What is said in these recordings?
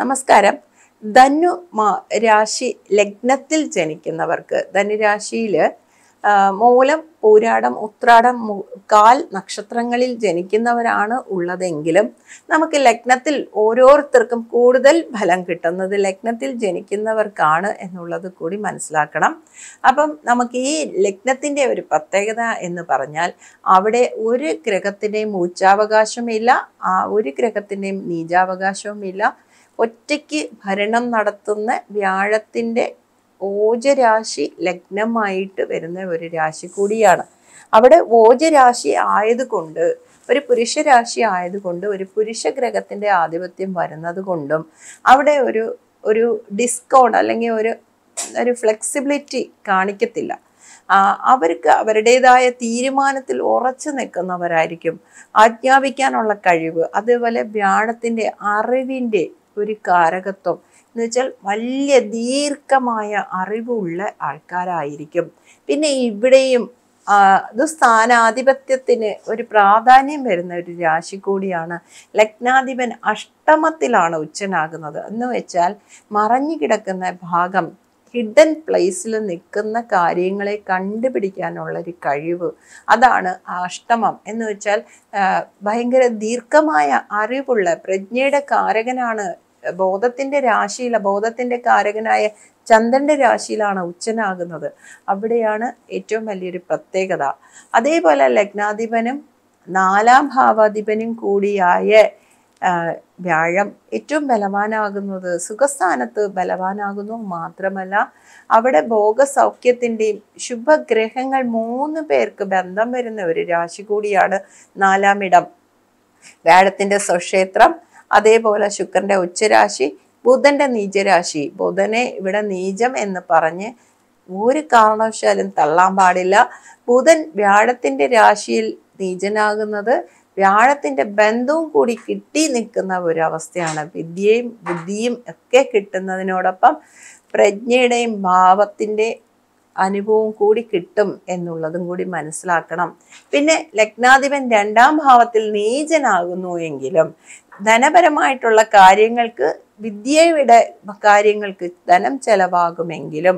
നമസ്കാരം ധനു രാശി ലഗ്നത്തിൽ ജനിക്കുന്നവർക്ക് ധനുരാശിയിൽ മൂലം പൂരാടം ഉത്രാടം കാൽ നക്ഷത്രങ്ങളിൽ ജനിക്കുന്നവരാണ് ഉള്ളതെങ്കിലും നമുക്ക് ലഗ്നത്തിൽ ഓരോരുത്തർക്കും കൂടുതൽ ഫലം കിട്ടുന്നത് ലഗ്നത്തിൽ ജനിക്കുന്നവർക്കാണ് എന്നുള്ളത് കൂടി മനസ്സിലാക്കണം അപ്പം നമുക്ക് ഈ ലഗ്നത്തിൻ്റെ ഒരു പ്രത്യേകത എന്ന് പറഞ്ഞാൽ അവിടെ ഒരു ഗ്രഹത്തിൻ്റെയും ഇല്ല ആ ഒരു ഗ്രഹത്തിൻ്റെയും ഇല്ല ഒറ്റയ്ക്ക് ഭരണം നടത്തുന്ന വ്യാഴത്തിൻ്റെ ഓജരാശി ലഗ്നമായിട്ട് വരുന്ന ഒരു രാശി കൂടിയാണ് അവിടെ ഓജരാശി ആയതുകൊണ്ട് ഒരു പുരുഷരാശി ആയതുകൊണ്ട് ഒരു പുരുഷ ഗ്രഹത്തിൻ്റെ ആധിപത്യം വരുന്നത് കൊണ്ടും അവിടെ ഒരു ഒരു ഡിസ്കൗണ്ട് അല്ലെങ്കിൽ ഒരു ഒരു ഫ്ലെക്സിബിലിറ്റി കാണിക്കത്തില്ല അവർക്ക് അവരുടേതായ തീരുമാനത്തിൽ ഉറച്ചു നിൽക്കുന്നവരായിരിക്കും ആജ്ഞാപിക്കാനുള്ള കഴിവ് അതേപോലെ വ്യാഴത്തിൻ്റെ അറിവിൻ്റെ ഒരു കാരകത്വം എന്ന് വെച്ചാൽ വലിയ ദീർഘമായ അറിവുള്ള ആൾക്കാരായിരിക്കും പിന്നെ ഇവിടെയും അത് സ്ഥാനാധിപത്യത്തിന് ഒരു പ്രാധാന്യം വരുന്ന ഒരു രാശി കൂടിയാണ് ലഗ്നാധിപൻ അഷ്ടമത്തിലാണ് ഉച്ചനാകുന്നത് എന്ന് വെച്ചാൽ മറഞ്ഞു കിടക്കുന്ന ഭാഗം ഹിഡൻ പ്ലേസിൽ നിൽക്കുന്ന കാര്യങ്ങളെ കണ്ടുപിടിക്കാനുള്ള ഒരു കഴിവ് അതാണ് അഷ്ടമം എന്ന് വെച്ചാൽ ഭയങ്കര ദീർഘമായ അറിവുള്ള പ്രജ്ഞയുടെ കാരകനാണ് ബോധത്തിൻ്റെ രാശിയിൽ ബോധത്തിന്റെ കാരകനായ ചന്ദ്രൻ്റെ രാശിയിലാണ് ഉച്ചനാകുന്നത് അവിടെയാണ് ഏറ്റവും വലിയൊരു പ്രത്യേകത അതേപോലെ ലഗ്നാധിപനും നാലാം ഭാവാധിപനും കൂടിയായ വ്യാഴം ഏറ്റവും ബലവാനാകുന്നത് സുഖസ്ഥാനത്ത് ബലവാനാകുന്നു മാത്രമല്ല അവിടെ ഭോഗസൗഖ്യത്തിൻ്റെയും ശുഭഗ്രഹങ്ങൾ മൂന്ന് പേർക്ക് ബന്ധം വരുന്ന ഒരു രാശി കൂടിയാണ് നാലാമിടം വ്യാഴത്തിൻ്റെ സ്വക്ഷേത്രം അതേപോലെ ശുക്രൻ്റെ ഉച്ചരാശി ബുധൻ്റെ നീചരാശി ബുധനെ ഇവിടെ നീചം എന്ന് പറഞ്ഞ് ഒരു കാരണവശാലും തള്ളാൻ പാടില്ല ബുധൻ വ്യാഴത്തിൻ്റെ രാശിയിൽ നീചനാകുന്നത് വ്യാഴത്തിൻ്റെ ബന്ധവും കൂടി കിട്ടി നിൽക്കുന്ന ഒരവസ്ഥയാണ് വിദ്യയും ബുദ്ധിയും ഒക്കെ കിട്ടുന്നതിനോടൊപ്പം പ്രജ്ഞയുടെയും ഭാവത്തിൻ്റെ അനുഭവം കൂടി കിട്ടും എന്നുള്ളതും കൂടി മനസ്സിലാക്കണം പിന്നെ ലഗ്നാധിപൻ രണ്ടാം ഭാവത്തിൽ നീചനാകുന്നു എങ്കിലും ധനപരമായിട്ടുള്ള കാര്യങ്ങൾക്ക് വിദ്യയുടെ കാര്യങ്ങൾക്ക് ധനം ചെലവാകുമെങ്കിലും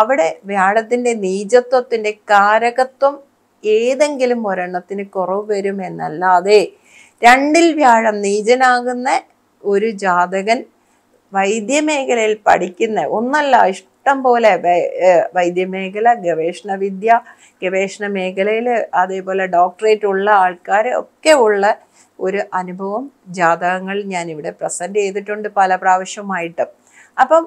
അവിടെ വ്യാഴത്തിൻ്റെ നീചത്വത്തിൻ്റെ കാരകത്വം ഏതെങ്കിലും ഒരെണ്ണത്തിന് കുറവ് വരും എന്നല്ലാതെ രണ്ടിൽ വ്യാഴം നീചനാകുന്ന ഒരു ജാതകൻ വൈദ്യമേഖലയിൽ പഠിക്കുന്ന ഒന്നല്ല ഇഷ്ടം പോലെ വൈദ്യമേഖല ഗവേഷണ വിദ്യ ഗവേഷണ മേഖലയിൽ അതേപോലെ ഡോക്ടറേറ്റ് ഉള്ള ആൾക്കാർ ഒക്കെ ഉള്ള ഒരു അനുഭവം ജാതകങ്ങൾ ഞാനിവിടെ പ്രസൻറ്റ് ചെയ്തിട്ടുണ്ട് പല പ്രാവശ്യമായിട്ടും അപ്പം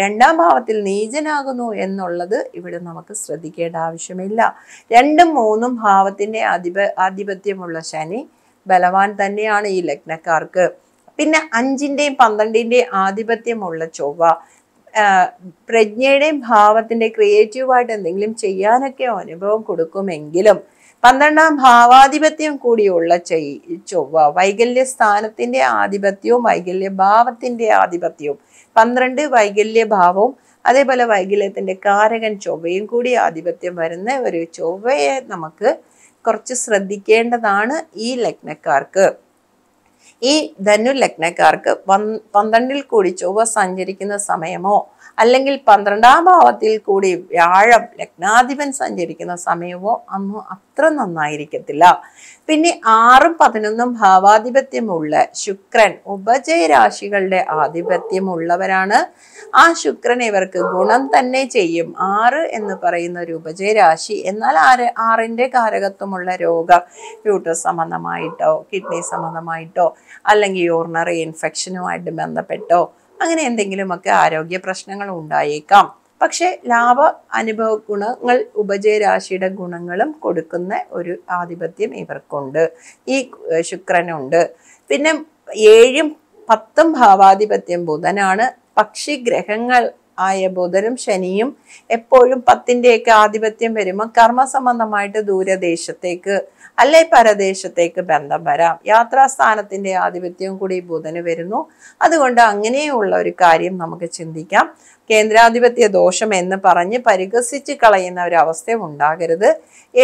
രണ്ടാം ഭാവത്തിൽ നീചനാകുന്നു എന്നുള്ളത് ഇവിടെ നമുക്ക് ശ്രദ്ധിക്കേണ്ട ആവശ്യമില്ല രണ്ടും മൂന്നും ഭാവത്തിൻ്റെ അധിപ ആധിപത്യമുള്ള ശനി ബലവാൻ തന്നെയാണ് ഈ ലഗ്നക്കാർക്ക് പിന്നെ അഞ്ചിൻ്റെയും പന്ത്രണ്ടിൻ്റെയും ആധിപത്യമുള്ള ചൊവ്വ പ്രജ്ഞയുടെയും ഭാവത്തിൻ്റെ ക്രിയേറ്റീവായിട്ട് എന്തെങ്കിലും ചെയ്യാനൊക്കെ അനുഭവം കൊടുക്കുമെങ്കിലും പന്ത്രണ്ടാം ഭാവാധിപത്യം കൂടിയുള്ള ചെയ് ചൊവ്വ വൈകല്യ സ്ഥാനത്തിൻ്റെ ആധിപത്യവും വൈകല്യ ഭാവത്തിൻ്റെ ആധിപത്യവും പന്ത്രണ്ട് വൈകല്യ ഭാവവും അതേപോലെ വൈകല്യത്തിൻ്റെ കാരകൻ ചൊവ്വയും കൂടി ആധിപത്യം വരുന്ന ഒരു ചൊവ്വയെ നമുക്ക് കുറച്ച് ശ്രദ്ധിക്കേണ്ടതാണ് ഈ ലഗ്നക്കാർക്ക് ഈ ധനു ലഗ്നക്കാർക്ക് പന്ത്രണ്ടിൽ കൂടി ചൊവ്വ സഞ്ചരിക്കുന്ന സമയമോ അല്ലെങ്കിൽ പന്ത്രണ്ടാം ഭാവത്തിൽ കൂടി വ്യാഴം ലഗ്നാധിപൻ സഞ്ചരിക്കുന്ന സമയമോ അന്ന് അത്ര നന്നായിരിക്കത്തില്ല പിന്നെ ആറും പതിനൊന്നും ഭാവാധിപത്യമുള്ള ശുക്രൻ ഉപജയ രാശികളുടെ ആധിപത്യമുള്ളവരാണ് ആ ശുക്രൻ ഇവർക്ക് ഗുണം തന്നെ ചെയ്യും ആറ് എന്ന് പറയുന്ന ഒരു ഉപജയ രാശി എന്നാൽ ആറ് ആറിൻ്റെ കാരകത്വമുള്ള രോഗ യൂട്ടസ് സംബന്ധമായിട്ടോ കിഡ്നി സംബന്ധമായിട്ടോ അല്ലെങ്കിൽ യൂറിനറി ഇൻഫെക്ഷനുമായിട്ട് ബന്ധപ്പെട്ടോ അങ്ങനെ എന്തെങ്കിലുമൊക്കെ ആരോഗ്യ പ്രശ്നങ്ങൾ ഉണ്ടായേക്കാം പക്ഷേ ലാഭ അനുഭവ ഗുണങ്ങൾ ഉപജയരാശിയുടെ ഗുണങ്ങളും കൊടുക്കുന്ന ഒരു ആധിപത്യം ഇവർക്കുണ്ട് ഈ ശുക്രനുണ്ട് പിന്നെ ഏഴും പത്തും ഭാവാധിപത്യം ബുധനാണ് പക്ഷി ഗ്രഹങ്ങൾ ആയ ബുധനും ശനിയും എപ്പോഴും പത്തിൻ്റെയൊക്കെ ആധിപത്യം വരുമ്പോൾ കർമ്മസംബന്ധമായിട്ട് ദൂരദേശത്തേക്ക് അല്ലെ പരദേശത്തേക്ക് ബന്ധം വരാം യാത്രാസ്ഥാനത്തിൻ്റെ ആധിപത്യവും കൂടി ബുധന് വരുന്നു അതുകൊണ്ട് അങ്ങനെയുള്ള ഒരു കാര്യം നമുക്ക് ചിന്തിക്കാം കേന്ദ്രാധിപത്യ ദോഷം എന്ന് പറഞ്ഞ് പരിഹസിച്ച് കളയുന്ന ഒരു അവസ്ഥ ഉണ്ടാകരുത്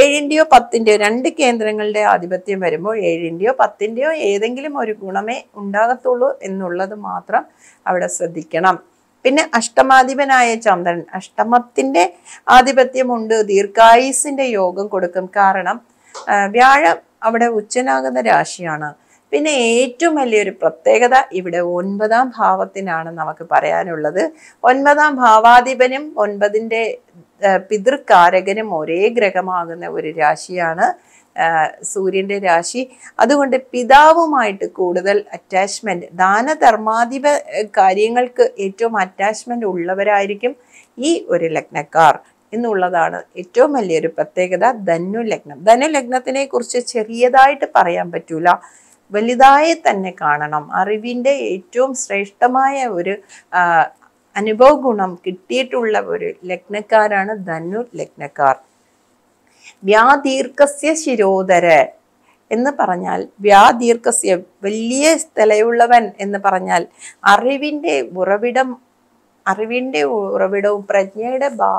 ഏഴിൻ്റെയോ പത്തിൻ്റെയോ രണ്ട് കേന്ദ്രങ്ങളുടെ ആധിപത്യം വരുമ്പോൾ ഏഴിൻ്റെയോ പത്തിൻ്റെയോ ഏതെങ്കിലും ഒരു ഗുണമേ ഉണ്ടാകത്തുള്ളൂ എന്നുള്ളത് മാത്രം അവിടെ ശ്രദ്ധിക്കണം പിന്നെ അഷ്ടമാധിപനായ ചന്ദ്രൻ അഷ്ടമത്തിന്റെ ആധിപത്യമുണ്ട് ദീർഘായുസിന്റെ യോഗം കൊടുക്കും കാരണം വ്യാഴം അവിടെ ഉച്ചനാകുന്ന രാശിയാണ് പിന്നെ ഏറ്റവും വലിയൊരു പ്രത്യേകത ഇവിടെ ഒൻപതാം ഭാവത്തിനാണ് നമുക്ക് പറയാനുള്ളത് ഒൻപതാം ഭാവാധിപനും ഒൻപതിൻ്റെ പിതൃകാരകനും ഒരേ ഗ്രഹമാകുന്ന ഒരു രാശിയാണ് സൂര്യൻ്റെ രാശി അതുകൊണ്ട് പിതാവുമായിട്ട് കൂടുതൽ അറ്റാച്ച്മെൻറ്റ് ദാനധർമാധിപ കാര്യങ്ങൾക്ക് ഏറ്റവും അറ്റാച്ച്മെൻ്റ് ഉള്ളവരായിരിക്കും ഈ ഒരു ലഗ്നക്കാർ എന്നുള്ളതാണ് ഏറ്റവും വലിയൊരു പ്രത്യേകത ധനു ലഗ്നം ധനു ലഗ്നത്തിനെ കുറിച്ച് ചെറിയതായിട്ട് പറയാൻ പറ്റൂല വലുതായി തന്നെ കാണണം അറിവിൻ്റെ ഏറ്റവും ശ്രേഷ്ഠമായ ഒരു അനുഭവ ഗുണം കിട്ടിയിട്ടുള്ള ഒരു ലഗ്നക്കാരാണ് ധനു ലഗ്നക്കാർ വ്യാദീർഘസ്യ ശിരോധര എന്ന് പറഞ്ഞാൽ വ്യാദീർഘസ്യ വലിയ തലയുള്ളവൻ എന്ന് പറഞ്ഞാൽ അറിവിൻ്റെ ഉറവിടം അറിവിൻ്റെ ഉറവിടവും പ്രജ്ഞയുടെ ഭാ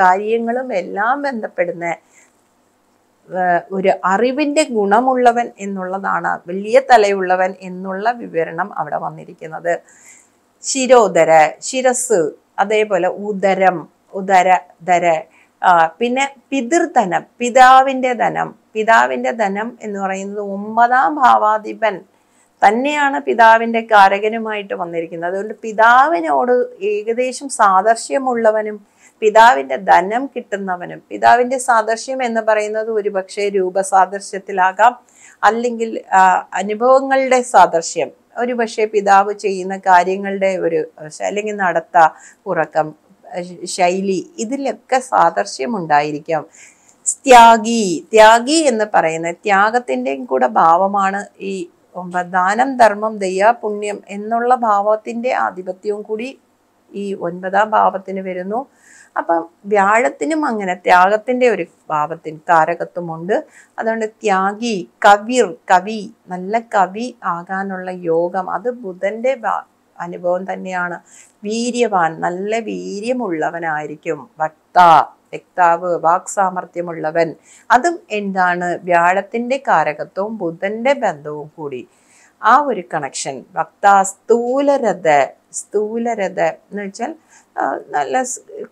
കാര്യങ്ങളും എല്ലാം ബന്ധപ്പെടുന്ന ഒരു അറിവിൻ്റെ ഗുണമുള്ളവൻ എന്നുള്ളതാണ് വലിയ തലയുള്ളവൻ എന്നുള്ള വിവരണം അവിടെ വന്നിരിക്കുന്നത് ശിരോധര ശിരസ് അതേപോലെ ഉദരം ഉദര ധര പിന്നെ പിതൃധനം പിതാവിൻ്റെ ധനം പിതാവിൻ്റെ ധനം എന്ന് പറയുന്നത് ഒമ്പതാം ഭാവാധിപൻ തന്നെയാണ് പിതാവിൻ്റെ കാരകനുമായിട്ട് വന്നിരിക്കുന്നത് അതുകൊണ്ട് പിതാവിനോട് ഏകദേശം സാദർശ്യമുള്ളവനും പിതാവിൻ്റെ ധനം കിട്ടുന്നവനും പിതാവിൻ്റെ സാദർശ്യം എന്ന് പറയുന്നത് ഒരുപക്ഷെ രൂപസാദർശ്യത്തിലാകാം അല്ലെങ്കിൽ അനുഭവങ്ങളുടെ സാദൃശ്യം ഒരുപക്ഷെ പിതാവ് ചെയ്യുന്ന കാര്യങ്ങളുടെ ഒരു അല്ലെങ്കിൽ നടത്ത ഉറക്കം ശൈലി ഇതിലൊക്കെ സാദൃശ്യമുണ്ടായിരിക്കാം ത്യാഗി ത്യാഗി എന്ന് പറയുന്ന ത്യാഗത്തിൻ്റെയും കൂടെ ഭാവമാണ് ഈ ദാനം ധർമ്മം ദയാ പുണ്യം എന്നുള്ള ഭാവത്തിൻ്റെ ആധിപത്യവും കൂടി ഈ ഒൻപതാം ഭാവത്തിന് വരുന്നു അപ്പം വ്യാഴത്തിനും അങ്ങനെ ത്യാഗത്തിൻ്റെ ഒരു ഭാവത്തിന് കാരകത്വമുണ്ട് അതുകൊണ്ട് ത്യാഗി കവിർ കവി നല്ല കവി ആകാനുള്ള യോഗം അത് ബുധൻ്റെ അനുഭവം തന്നെയാണ് വീര്യവാൻ നല്ല വീര്യമുള്ളവനായിരിക്കും വക്ത വക്താവ് വാക് സാമർഥ്യമുള്ളവൻ അതും എന്താണ് വ്യാഴത്തിൻ്റെ കാരകത്വവും ബുധൻ്റെ ബന്ധവും കൂടി ആ ഒരു കണക്ഷൻ വക്ത സ്ഥൂലരഥ സ്ഥൂലരഥ എന്ന് വെച്ചാൽ നല്ല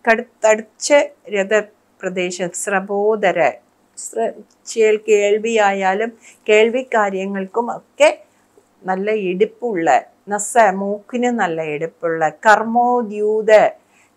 കടുത്തടിച്ച രഥ പ്രദേശം ശ്രബോധര കേൾവിയായാലും കേൾവി കാര്യങ്ങൾക്കും ഒക്കെ നല്ല ഇടുപ്പുള്ള നസ മൂക്കിന് നല്ല എടുപ്പുള്ള കർമ്മോദ്യൂത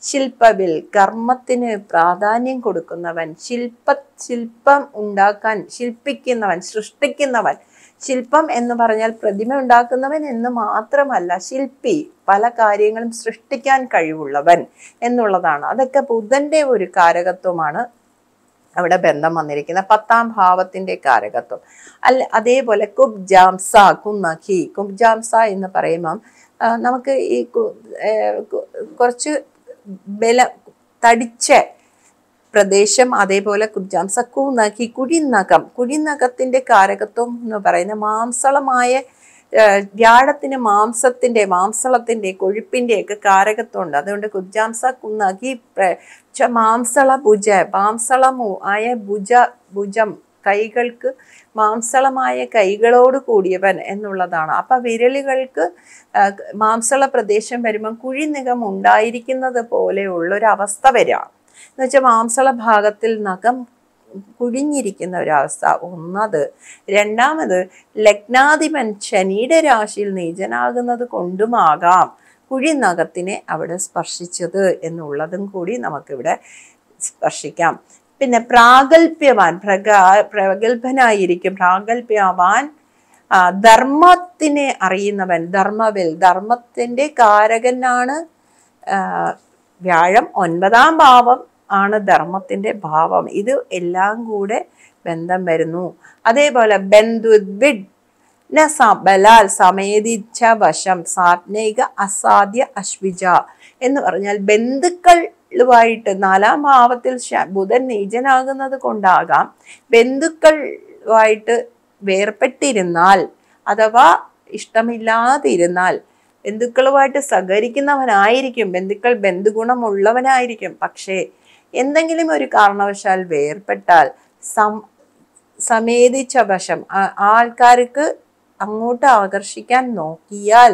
ശില്പവിൽ കർമ്മത്തിന് പ്രാധാന്യം കൊടുക്കുന്നവൻ ശില്പ ശില്പം ഉണ്ടാക്കാൻ ശില്പിക്കുന്നവൻ സൃഷ്ടിക്കുന്നവൻ ശില്പം എന്ന് പറഞ്ഞാൽ പ്രതിമ ഉണ്ടാക്കുന്നവൻ എന്ന് മാത്രമല്ല ശില്പി പല കാര്യങ്ങളും സൃഷ്ടിക്കാൻ കഴിവുള്ളവൻ എന്നുള്ളതാണ് അതൊക്കെ ബുദ്ധൻ്റെ ഒരു കാരകത്വമാണ് അവിടെ ബന്ധം വന്നിരിക്കുന്ന പത്താം ഭാവത്തിന്റെ കാരകത്വം അല്ല അതേപോലെ കുബ്ജാംസ കുന്നഖി കുബ്ജാംസ എന്ന് പറയുമ്പം നമുക്ക് ഈ കുറച്ച് ബല തടിച്ച പ്രദേശം അതേപോലെ കുബ്ജാംസ കുന്നഖി കുഴിനഖം കുഴിനഖത്തിൻ്റെ കാരകത്വം എന്ന് പറയുന്ന മാംസളമായ വ്യാഴത്തിന് മാംസത്തിൻ്റെ മാംസളത്തിൻ്റെ ഒക്കെ കാരകത്വമുണ്ട് അതുകൊണ്ട് കുബ്ജാംസ കുന്നകി മാംസള ഭുജ മാംസളമു ആയ ഭുജ ഭുജം കൈകൾക്ക് മാംസളമായ കൈകളോട് കൂടിയവൻ എന്നുള്ളതാണ് അപ്പം വിരലുകൾക്ക് മാംസള പ്രദേശം വരുമ്പം കുഴിനഖം ഉണ്ടായിരിക്കുന്നത് പോലെയുള്ളൊരവസ്ഥ വരിക എന്നുവെച്ചാൽ മാംസള ഭാഗത്തിൽ നഖം കുഴിഞ്ഞിരിക്കുന്ന ഒരവസ്ഥ ഒന്നത് രണ്ടാമത് ലഗ്നാധിപൻ ശനിയുടെ രാശിയിൽ നീചനാകുന്നത് കൊണ്ടുമാകാം നഖത്തിനെ അവിടെ സ്പർശിച്ചത് എന്നുള്ളതും കൂടി നമുക്കിവിടെ സ്പർശിക്കാം പിന്നെ പ്രാഗൽഭ്യവാൻ പ്രഗാ പ്രഗത്ഭനായിരിക്കും പ്രാഗൽഭ്യവാൻ ധർമ്മത്തിനെ അറിയുന്നവൻ ധർമ്മവിൽ ധർമ്മത്തിൻ്റെ കാരകനാണ് വ്യാഴം ഒൻപതാം ഭാവം ആണ് ധർമ്മത്തിൻ്റെ ഭാവം ഇത് എല്ലാം കൂടെ ബന്ധം വരുന്നു അതേപോലെ ബന്ധുദ്ബിഡ് ന സബലാൽ സമേതിച്ച വശം സാത്നേക അസാധ്യ അശ്വിജ എന്ന് പറഞ്ഞാൽ ബന്ധുക്കൾ ളുമായിട്ട് നാലാം ഭാവത്തിൽ ബുധൻ നീചനാകുന്നത് കൊണ്ടാകാം ബന്ധുക്കളുമായിട്ട് വേർപ്പെട്ടിരുന്നാൽ അഥവാ ഇഷ്ടമില്ലാതിരുന്നാൽ ബന്ധുക്കളുമായിട്ട് സഹകരിക്കുന്നവനായിരിക്കും ബന്ധുക്കൾ ബന്ധുഗുണമുള്ളവനായിരിക്കും പക്ഷേ എന്തെങ്കിലും ഒരു കാരണവശാൽ വേർപെട്ടാൽ സം സമേതിച്ച വശം ആൾക്കാർക്ക് അങ്ങോട്ട് ആകർഷിക്കാൻ നോക്കിയാൽ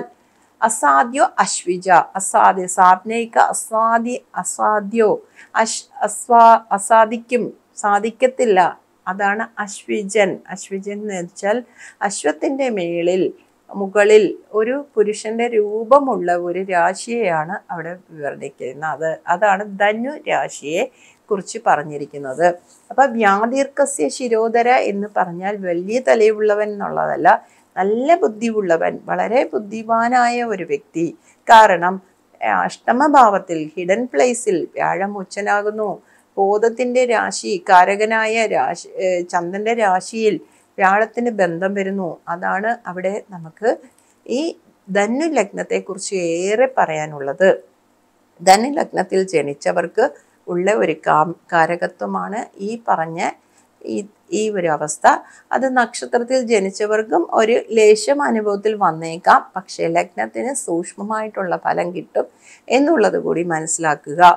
അസാധ്യോ അശ്വിജ അസാധ്യ സാപ്നയിക്ക അസാധി അസാധ്യോ അശ് അസ്വാ അസാധിക്കും സാധിക്കത്തില്ല അതാണ് അശ്വിജൻ അശ്വിജൻ എന്ന് വെച്ചാൽ അശ്വത്തിൻ്റെ മേളിൽ മുകളിൽ ഒരു പുരുഷന്റെ രൂപമുള്ള ഒരു രാശിയെയാണ് അവിടെ വിവർണിക്കുന്നത് അതാണ് ധനു രാശിയെ കുറിച്ച് പറഞ്ഞിരിക്കുന്നത് അപ്പം വ്യാദീർഘസ്യ ശിരോധര എന്ന് പറഞ്ഞാൽ വലിയ തലയുള്ളവൻ എന്നുള്ളതല്ല നല്ല ബുദ്ധിയുള്ളവൻ വളരെ ബുദ്ധിമാനായ ഒരു വ്യക്തി കാരണം അഷ്ടമഭാവത്തിൽ ഹിഡൻ പ്ലേസിൽ വ്യാഴം ഉച്ചനാകുന്നു ബോധത്തിൻ്റെ രാശി കാരകനായ രാശി ചന്ദ്രൻ്റെ രാശിയിൽ വ്യാഴത്തിന് ബന്ധം വരുന്നു അതാണ് അവിടെ നമുക്ക് ഈ ധനു ലഗ്നത്തെക്കുറിച്ച് ഏറെ പറയാനുള്ളത് ധനു ലഗ്നത്തിൽ ജനിച്ചവർക്ക് ഉള്ള ഒരു കാരകത്വമാണ് ഈ പറഞ്ഞ ഈ ഈ ഒരു അവസ്ഥ അത് നക്ഷത്രത്തിൽ ജനിച്ചവർക്കും ഒരു ലേശം അനുഭവത്തിൽ വന്നേക്കാം പക്ഷേ ലഗ്നത്തിന് സൂക്ഷ്മമായിട്ടുള്ള ഫലം കിട്ടും എന്നുള്ളത് കൂടി മനസ്സിലാക്കുക